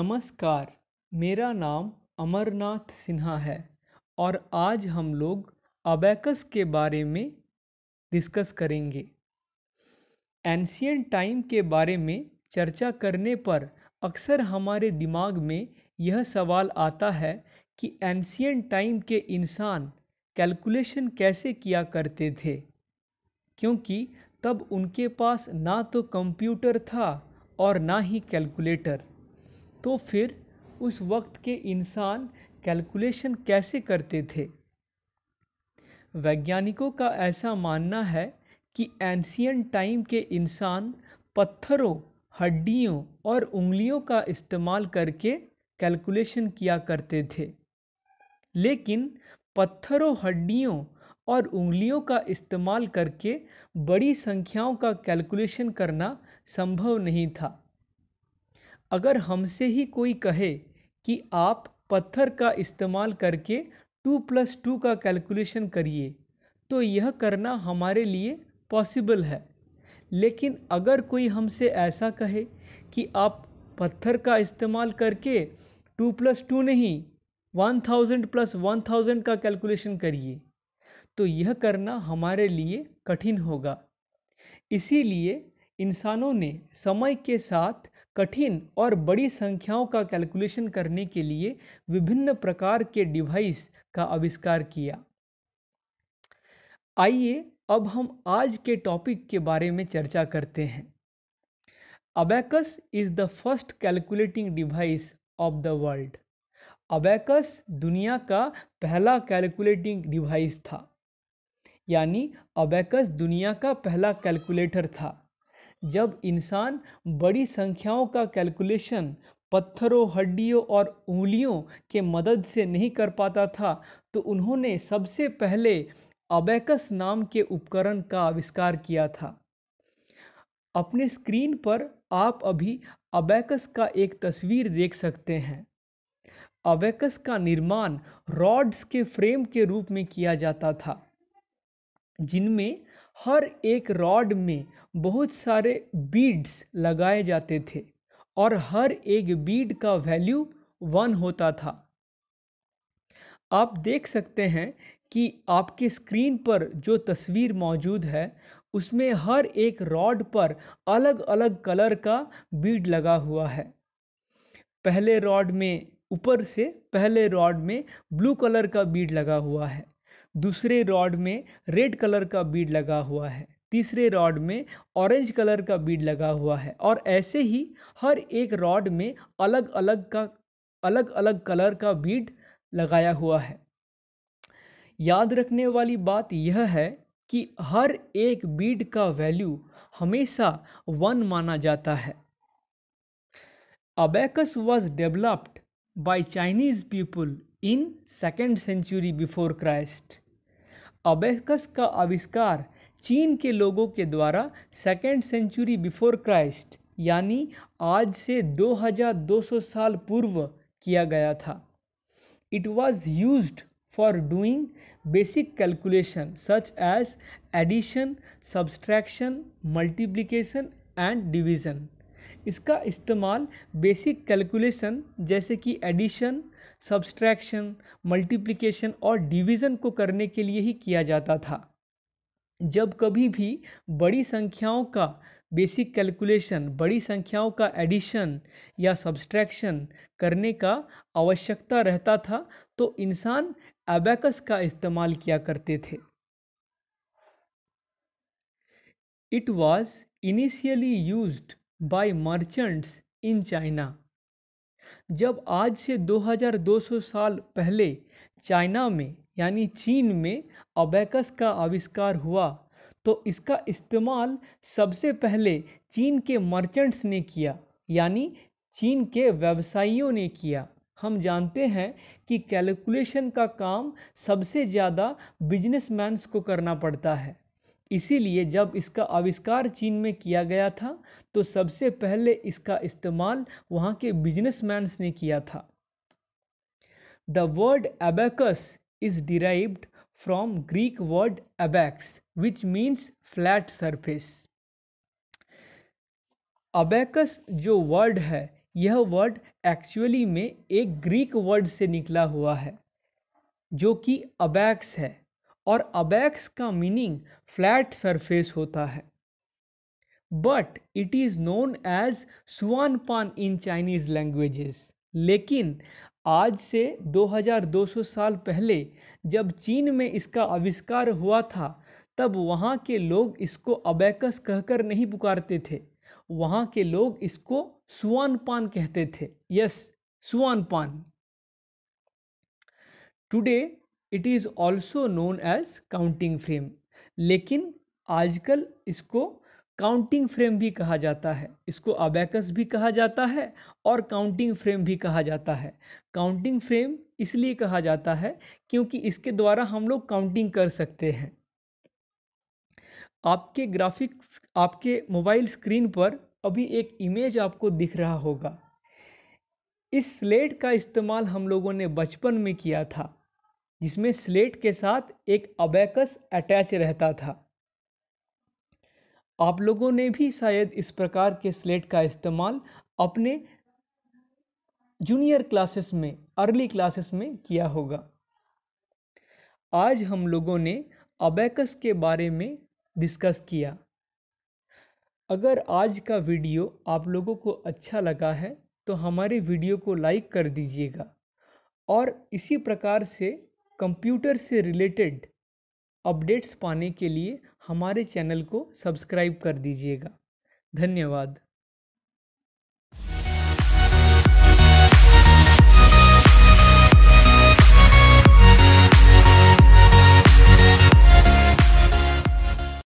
नमस्कार मेरा नाम अमरनाथ सिन्हा है और आज हम लोग अबैकस के बारे में डिस्कस करेंगे एंशियन टाइम के बारे में चर्चा करने पर अक्सर हमारे दिमाग में यह सवाल आता है कि एंशियन टाइम के इंसान कैलकुलेशन कैसे किया करते थे क्योंकि तब उनके पास ना तो कंप्यूटर था और ना ही कैलकुलेटर तो फिर उस वक्त के इंसान कैलकुलेशन कैसे करते थे वैज्ञानिकों का ऐसा मानना है कि एंशियन टाइम के इंसान पत्थरों हड्डियों और उंगलियों का इस्तेमाल करके कैलकुलेशन किया करते थे लेकिन पत्थरों हड्डियों और उंगलियों का इस्तेमाल करके बड़ी संख्याओं का कैलकुलेशन करना संभव नहीं था अगर हमसे ही कोई कहे कि आप पत्थर का इस्तेमाल करके टू प्लस टू का कैलकुलेशन करिए तो यह करना हमारे लिए पॉसिबल है लेकिन अगर कोई हमसे ऐसा कहे कि आप पत्थर का इस्तेमाल करके टू प्लस टू नहीं one thousand plus one thousand का कैलकुलेशन करिए तो यह करना हमारे लिए कठिन होगा इसीलिए इंसानों ने समय के साथ कठिन और बड़ी संख्याओं का कैलकुलेशन करने के लिए विभिन्न प्रकार के डिवाइस का आविष्कार किया आइए अब हम आज के टॉपिक के बारे में चर्चा करते हैं abacus is the first calculating device of the world abacus दुनिया का पहला कैलकुलेटिंग डिवाइस था यानी अबैकस दुनिया का पहला कैलकुलेटर था जब इंसान बड़ी संख्याओं का कैलकुलेशन पत्थरों हड्डियों और उंगलियों के मदद से नहीं कर पाता था तो उन्होंने सबसे पहले अबेकस नाम के उपकरण का आविष्कार किया था अपने स्क्रीन पर आप अभी अबेकस का एक तस्वीर देख सकते हैं अबेकस का निर्माण रॉड्स के फ्रेम के रूप में किया जाता था जिनमें हर एक रॉड में बहुत सारे बीड्स लगाए जाते थे और हर एक बीड का वैल्यू वन होता था आप देख सकते हैं कि आपके स्क्रीन पर जो तस्वीर मौजूद है उसमें हर एक रॉड पर अलग अलग कलर का बीड लगा हुआ है पहले रॉड में ऊपर से पहले रॉड में ब्लू कलर का बीड लगा हुआ है दूसरे रॉड में रेड कलर का बीड लगा हुआ है तीसरे रॉड में ऑरेंज कलर का बीड लगा हुआ है और ऐसे ही हर एक रॉड में अलग अलग का अलग अलग कलर का बीड लगाया हुआ है याद रखने वाली बात यह है कि हर एक बीड का वैल्यू हमेशा वन माना जाता है abacus was developed by Chinese people in second century before Christ abacus का आविष्कार चीन के लोगों के द्वारा सेकेंड सेंचुरी बिफोर क्राइस्ट यानी आज से 2200 साल पूर्व किया गया था it was use for doing basic calculation such as addition subtraction multiplication and division इसका इस्तेमाल बेसिक कैलकुलेशन जैसे कि एडिशन सब्सट्रैक्शन मल्टीप्लिकेशन और डिवीज़न को करने के लिए ही किया जाता था जब कभी भी बड़ी संख्याओं का बेसिक कैलकुलेशन बड़ी संख्याओं का एडिशन या सब्सट्रैक्शन करने का आवश्यकता रहता था तो इंसान एबेकस का इस्तेमाल किया करते थे it was initially use by merchants in China जब आज से 2200 साल पहले चाइना में यानी चीन में अबैकस का आविष्कार हुआ तो इसका इस्तेमाल सबसे पहले चीन के मर्चेंट्स ने किया यानी चीन के व्यवसायियों ने किया हम जानते हैं कि कैलकुलेशन का काम सबसे ज़्यादा बिजनेसमैन्स को करना पड़ता है इसीलिए जब इसका आविष्कार चीन में किया गया था तो सबसे पहले इसका इस्तेमाल वहां के बिजनेसमैन्स ने किया था the word abacus is derived from Greek word abax which means flat surface abacus जो वर्ड है यह वर्ड एक्चुअली में एक ग्रीक वर्ड से निकला हुआ है जो कि अबैक्स है और अबैक्स का मीनिंग फ्लैट सरफेस होता है but it is known as suan pan in Chinese languages लेकिन आज से 2200 साल पहले जब चीन में इसका आविष्कार हुआ था तब वहाँ के लोग इसको अबैकस कहकर नहीं पुकारते थे वहाँ के लोग इसको सुआन पान कहते थे yes suan pan today it is also known as counting frame लेकिन आजकल इसको काउंटिंग फ्रेम भी कहा जाता है इसको अबैकस भी कहा जाता है और काउंटिंग फ्रेम भी कहा जाता है काउंटिंग फ्रेम इसलिए कहा जाता है क्योंकि इसके द्वारा हम लोग काउंटिंग कर सकते हैं आपके ग्राफिक्स आपके मोबाइल स्क्रीन पर अभी एक इमेज आपको दिख रहा होगा इस स्लेट का इस्तेमाल हम लोगों ने बचपन में किया था जिसमें स्लेट के साथ एक अबैकस अटैच रहता था आप लोगों ने भी शायद इस प्रकार के स्लेट का इस्तेमाल अपने जूनियर क्लासेस में अर्ली क्लासेस में किया होगा आज हम लोगों ने अबैकस के बारे में डिस्कस किया अगर आज का वीडियो आप लोगों को अच्छा लगा है तो हमारे वीडियो को लाइक कर दीजिएगा और इसी प्रकार से कंप्यूटर से रिलेटेड अपडेट्स पाने के लिए हमारे चैनल को सब्सक्राइब कर दीजिएगा धन्यवाद